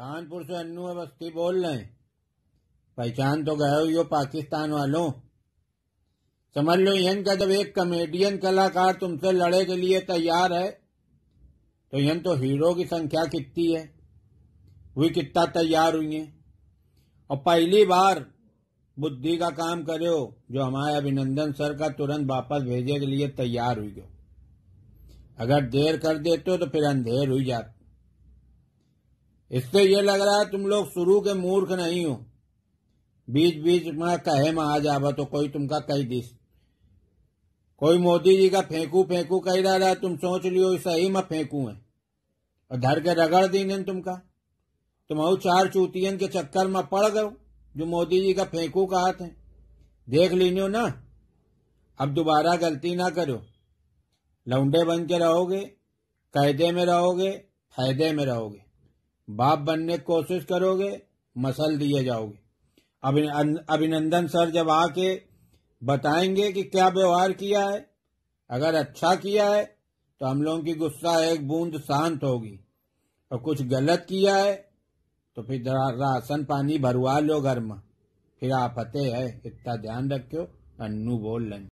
कानपुर से अन्नू अवस्थी बोल रहे पहचान तो गए हो यो पाकिस्तान वालों समझ लो यन का जब एक कमेडियन कलाकार तुमसे लड़े के लिए तैयार है तो यन तो हीरो की संख्या कितनी है हुई कितना तैयार हुई है और पहली बार बुद्धि का काम करे हो जो हमारे अभिनंदन सर का तुरंत वापस भेजे के लिए तैयार हुई हो अगर देर कर देते हो तो फिर अंधेर हुई जाते इससे ये लग रहा है तुम लोग शुरू के मूर्ख नहीं हो बीच बीच में कहे में आ जावा तो कोई तुमका कही दिस कोई मोदी जी का फेंकू फेंकू कही रहा है तुम सोच लियो सही में फेंकू है और धर के रगड़ देंगे तुमका तुम और चार चूतियन के चक्कर में पड़ गयो जो मोदी जी का फेंकू कहा थे देख लीनो ना अब दोबारा गलती ना करो लौंडे बन के रहोगे कैदे में रहोगे फायदे में रहोगे बाप बनने की कोशिश करोगे मसल दिए जाओगे अभिनंदन सर जब आके बताएंगे कि क्या व्यवहार किया है अगर अच्छा किया है तो हम लोगों की गुस्सा एक बूंद शांत होगी और कुछ गलत किया है तो फिर राशन पानी भरवा लो घर में फिर आफते है इतना ध्यान रखियो अन्नू बोल लें